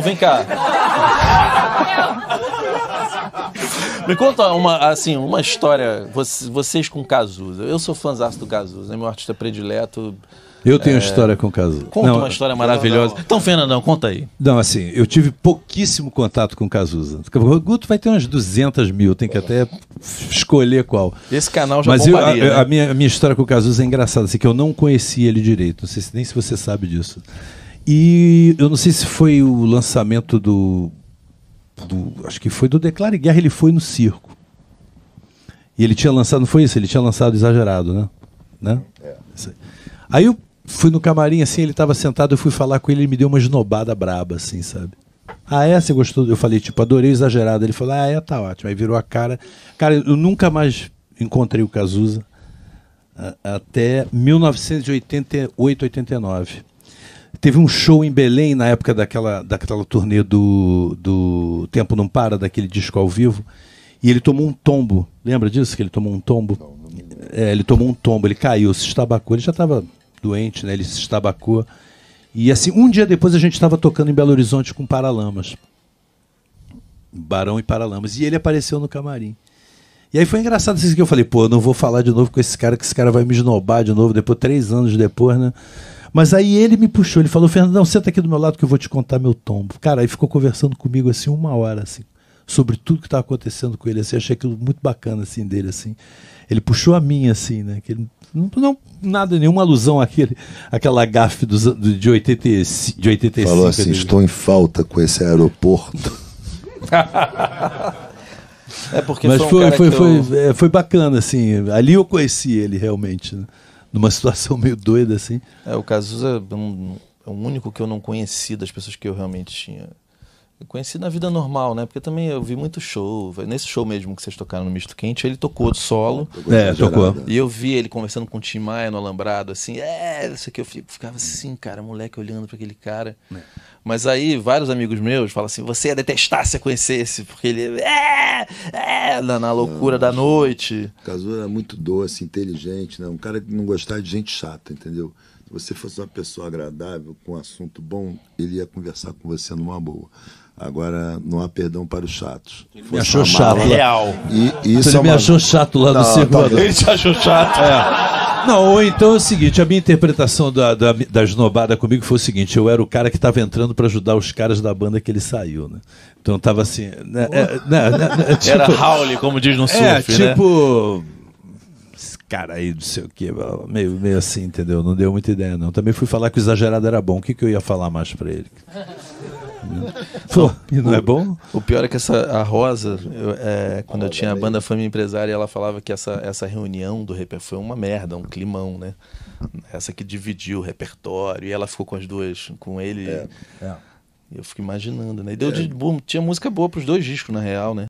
Vem cá. Me conta uma, assim, uma história, vocês com Cazuza. Eu sou fãzão do Cazuza, é meu artista predileto. Eu tenho é... história com Cazuza. Conta não, uma história maravilhosa. Não. Então, Fernandão, conta aí. Não, assim, eu tive pouquíssimo contato com Cazuza. O Guto vai ter umas 200 mil, tem que até escolher qual. Esse canal já Mas eu, a, né? a, minha, a minha história com o Cazuza é engraçada, assim, que eu não conhecia ele direito. Não sei nem se você sabe disso. E eu não sei se foi o lançamento do, do acho que foi do Declare Guerra, ele foi no circo. E ele tinha lançado, não foi isso? Ele tinha lançado exagerado, né? né? É. Aí eu fui no camarim, assim, ele estava sentado, eu fui falar com ele, ele me deu uma esnobada braba, assim, sabe? Ah, é? Você gostou? Eu falei, tipo, adorei exagerado. Ele falou, ah, é, tá ótimo. Aí virou a cara. Cara, eu nunca mais encontrei o Cazuza até 1988, 89. Teve um show em Belém na época daquela, daquela turnê do, do Tempo Não Para, daquele disco ao vivo, e ele tomou um tombo. Lembra disso? Que ele tomou um tombo? Não, não é, ele tomou um tombo, ele caiu, se estabacou. Ele já estava doente, né? Ele se estabacou. E assim, um dia depois a gente estava tocando em Belo Horizonte com Paralamas. Barão e Paralamas. E ele apareceu no camarim. E aí foi engraçado isso assim, que eu falei, pô, eu não vou falar de novo com esse cara, que esse cara vai me esnobar de novo, depois, três anos depois, né? Mas aí ele me puxou, ele falou, Fernandão, senta aqui do meu lado que eu vou te contar meu tombo. Cara, aí ficou conversando comigo assim uma hora, assim, sobre tudo que estava acontecendo com ele, assim, achei aquilo muito bacana, assim, dele, assim. Ele puxou a minha, assim, né, que ele não, não nada, nenhuma alusão àquele, àquela gafe dos, do, de, 80, de 85. Falou assim, dele. Né? estou em falta com esse aeroporto. é porque Mas foi, um foi, foi, eu... É, foi, bacana, assim, ali eu conheci ele realmente, né? numa situação meio doida assim. É, o Cazuza é um, é o único que eu não conheci das pessoas que eu realmente tinha conheci na vida normal, né? Porque também eu vi muito show. Nesse show mesmo que vocês tocaram no Misto Quente, ele tocou solo. É, é, tocou. E eu vi ele conversando com o Tim Maia no Alambrado, assim, é, isso aqui. Eu ficava assim, cara, moleque olhando para aquele cara. É. Mas aí vários amigos meus falam assim: você ia detestar se conhecesse, porque ele é, é, na, na loucura não, da noite. Casu era muito doce, inteligente, né? Um cara que não gostava de gente chata, entendeu? Se você fosse uma pessoa agradável, com um assunto bom, ele ia conversar com você numa boa. Agora, não há perdão para os chatos. Ele Foi me achou chato. Real. E, isso ele é uma... me achou chato lá não, no tá circuito. ele te achou chato. É. Não, ou então é o seguinte, a minha interpretação da, da, da esnobada comigo foi o seguinte, eu era o cara que estava entrando para ajudar os caras da banda que ele saiu, né? Então tava assim... Né, é, né, né, né tipo, era Howley, como diz no é, surf, é, tipo... Né? cara aí, não sei o quê, meio, meio assim, entendeu? Não deu muita ideia, não. Também fui falar que o exagerado era bom. O que, que eu ia falar mais para ele? Pô, não é, é bom? O pior é que essa, a Rosa, eu, é, quando eu tinha a banda Fama Empresária, ela falava que essa, essa reunião do repertório foi uma merda, um climão, né? Essa que dividiu o repertório e ela ficou com as duas, com ele. É, é. Eu fico imaginando, né? E deu, Tinha música boa pros dois discos, na real, né?